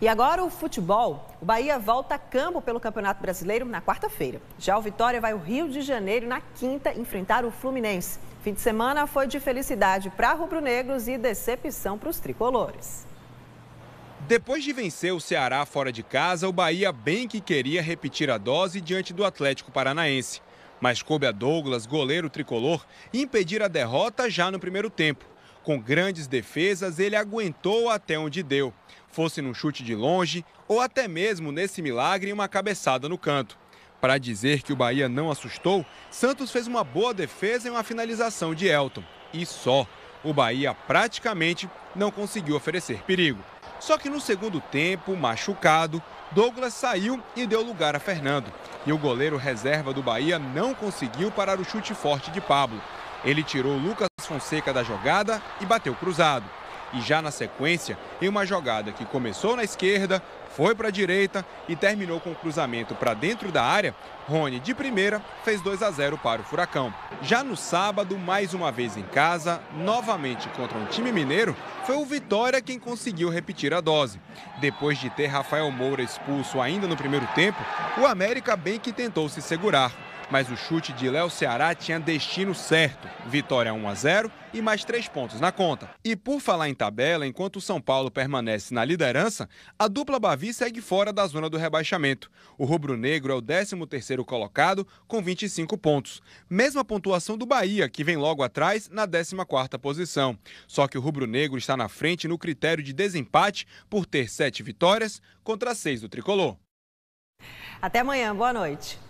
E agora o futebol. O Bahia volta a campo pelo Campeonato Brasileiro na quarta-feira. Já o Vitória vai ao Rio de Janeiro na quinta enfrentar o Fluminense. Fim de semana foi de felicidade para rubro-negros e decepção para os tricolores. Depois de vencer o Ceará fora de casa, o Bahia bem que queria repetir a dose diante do Atlético Paranaense. Mas coube a Douglas, goleiro tricolor, impedir a derrota já no primeiro tempo. Com grandes defesas, ele aguentou até onde deu, fosse num chute de longe ou até mesmo nesse milagre uma cabeçada no canto. Para dizer que o Bahia não assustou, Santos fez uma boa defesa em uma finalização de Elton. E só. O Bahia praticamente não conseguiu oferecer perigo. Só que no segundo tempo, machucado, Douglas saiu e deu lugar a Fernando. E o goleiro reserva do Bahia não conseguiu parar o chute forte de Pablo. Ele tirou Lucas Fonseca da jogada e bateu cruzado. E já na sequência, em uma jogada que começou na esquerda, foi para a direita e terminou com o cruzamento para dentro da área, Rony de primeira fez 2 a 0 para o Furacão. Já no sábado, mais uma vez em casa, novamente contra um time mineiro, foi o Vitória quem conseguiu repetir a dose. Depois de ter Rafael Moura expulso ainda no primeiro tempo, o América bem que tentou se segurar mas o chute de Léo Ceará tinha destino certo. Vitória 1 a 0 e mais três pontos na conta. E por falar em tabela, enquanto o São Paulo permanece na liderança, a dupla Bavi segue fora da zona do rebaixamento. O rubro-negro é o 13º colocado com 25 pontos, mesma pontuação do Bahia, que vem logo atrás na 14ª posição. Só que o rubro-negro está na frente no critério de desempate por ter sete vitórias contra seis do tricolor. Até amanhã, boa noite.